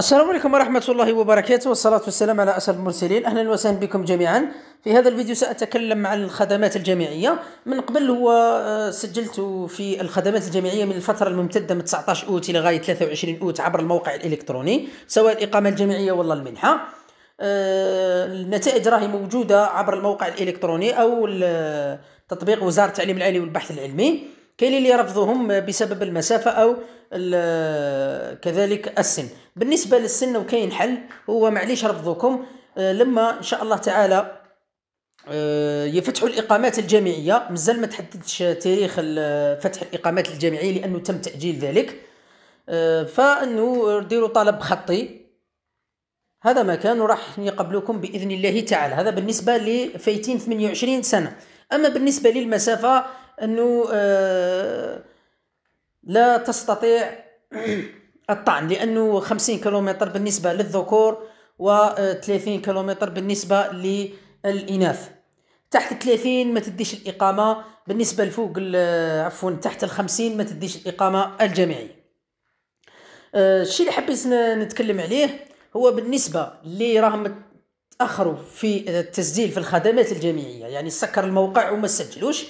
السلام عليكم ورحمة الله وبركاته والصلاة والسلام على أسر المرسلين أهلا وسهلا بكم جميعا في هذا الفيديو سأتكلم عن الخدمات الجامعية من قبل هو آه، سجلت في الخدمات الجامعية من الفترة الممتدة من 19 أوت إلى غاية 23 أوت عبر الموقع الإلكتروني سواء الإقامة الجامعية ولا المنحة آه، النتائج راهي موجودة عبر الموقع الإلكتروني أو تطبيق وزارة التعليم العالي والبحث العلمي كاين اللي يرفضهم بسبب المسافه او كذلك السن بالنسبه للسن وكاين حل هو معليش رفضكم آه، لما ان شاء الله تعالى آه، يفتحوا الاقامات الجامعيه مازال ما تحددش تاريخ فتح الاقامات الجامعيه لانه تم تاجيل ذلك آه، فانه ديروا طلب خطي هذا ما كان وراح يقبلوكم باذن الله تعالى هذا بالنسبه لفايتين 28 سنه اما بالنسبه للمسافه انه آه، لا تستطيع الطعن لانه 50 كيلومتر بالنسبه للذكور و 30 آه، كيلومتر بالنسبه للاناث تحت 30 ما تديش الاقامه بالنسبه لفوق آه، عفوا تحت ال 50 ما تديش الاقامه الجامعيه الشيء اللي حبيت نتكلم عليه هو بالنسبه اللي راهم تاخروا في التسجيل في الخدمات الجامعيه يعني سكر الموقع وما سجلوش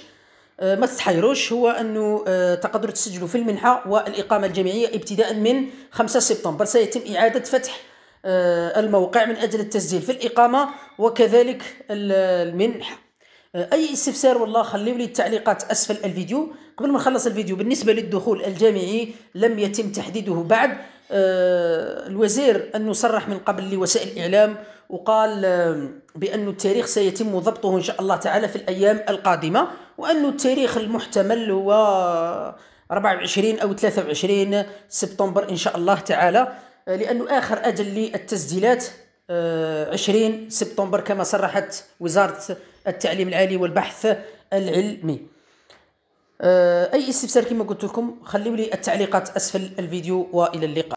آه، ما تستحيروش هو انه آه، تقدروا تسجلوا في المنحه والاقامه الجامعيه ابتداء من 5 سبتمبر سيتم اعاده فتح آه، الموقع من اجل التسجيل في الاقامه وكذلك المنحه اي استفسار والله خليوا لي التعليقات اسفل الفيديو قبل ما نخلص الفيديو بالنسبه للدخول الجامعي لم يتم تحديده بعد الوزير انه صرح من قبل لوسائل الاعلام وقال بأن التاريخ سيتم ضبطه إن شاء الله تعالى في الأيام القادمة وأن التاريخ المحتمل هو 24 أو 23 سبتمبر إن شاء الله تعالى آه، لأنه آخر أجل للتسجيلات 20 آه، سبتمبر كما صرحت وزارة التعليم العالي والبحث العلمي آه، أي استفسار كما قلت لكم خليوا لي التعليقات أسفل الفيديو وإلى اللقاء